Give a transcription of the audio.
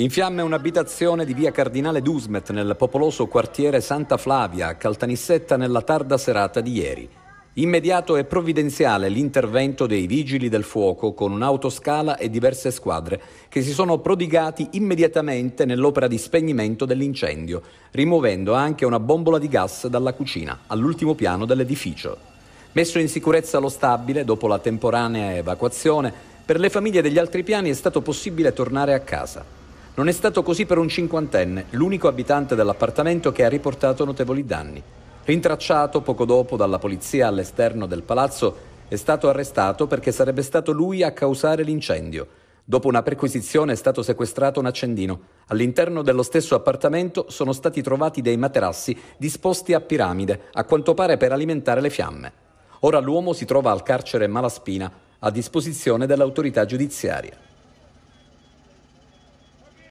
In fiamme un'abitazione di via Cardinale Dusmet nel popoloso quartiere Santa Flavia, a Caltanissetta, nella tarda serata di ieri. Immediato e provvidenziale l'intervento dei vigili del fuoco con un'autoscala e diverse squadre che si sono prodigati immediatamente nell'opera di spegnimento dell'incendio, rimuovendo anche una bombola di gas dalla cucina all'ultimo piano dell'edificio. Messo in sicurezza lo stabile dopo la temporanea evacuazione, per le famiglie degli altri piani è stato possibile tornare a casa. Non è stato così per un cinquantenne, l'unico abitante dell'appartamento che ha riportato notevoli danni. Rintracciato poco dopo dalla polizia all'esterno del palazzo, è stato arrestato perché sarebbe stato lui a causare l'incendio. Dopo una perquisizione è stato sequestrato un accendino. All'interno dello stesso appartamento sono stati trovati dei materassi disposti a piramide, a quanto pare per alimentare le fiamme. Ora l'uomo si trova al carcere Malaspina, a disposizione dell'autorità giudiziaria.